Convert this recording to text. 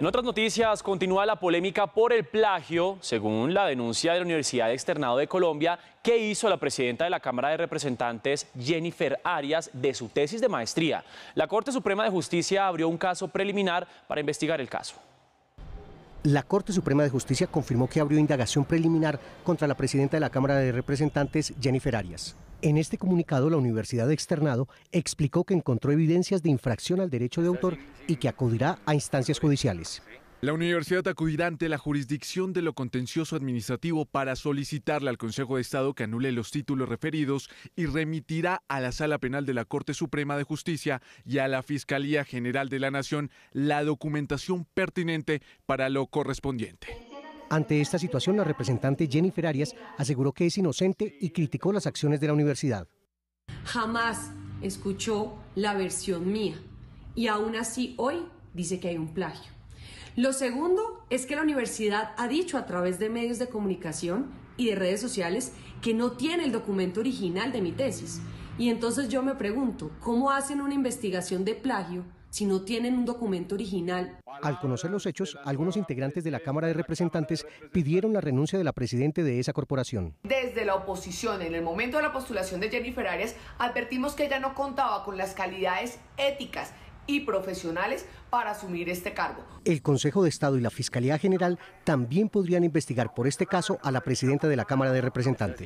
En otras noticias, continúa la polémica por el plagio, según la denuncia de la Universidad de Externado de Colombia, que hizo la presidenta de la Cámara de Representantes, Jennifer Arias, de su tesis de maestría. La Corte Suprema de Justicia abrió un caso preliminar para investigar el caso. La Corte Suprema de Justicia confirmó que abrió indagación preliminar contra la presidenta de la Cámara de Representantes, Jennifer Arias. En este comunicado, la Universidad de Externado explicó que encontró evidencias de infracción al derecho de autor y que acudirá a instancias judiciales. La universidad acudirá ante la jurisdicción de lo contencioso administrativo para solicitarle al Consejo de Estado que anule los títulos referidos y remitirá a la Sala Penal de la Corte Suprema de Justicia y a la Fiscalía General de la Nación la documentación pertinente para lo correspondiente. Ante esta situación, la representante Jennifer Arias aseguró que es inocente y criticó las acciones de la universidad. Jamás escuchó la versión mía y aún así hoy dice que hay un plagio. Lo segundo es que la universidad ha dicho a través de medios de comunicación y de redes sociales que no tiene el documento original de mi tesis. Y entonces yo me pregunto, ¿cómo hacen una investigación de plagio si no tienen un documento original. Al conocer los hechos, algunos integrantes de la Cámara de Representantes pidieron la renuncia de la presidenta de esa corporación. Desde la oposición, en el momento de la postulación de Jennifer Arias, advertimos que ella no contaba con las calidades éticas y profesionales para asumir este cargo. El Consejo de Estado y la Fiscalía General también podrían investigar por este caso a la presidenta de la Cámara de Representantes.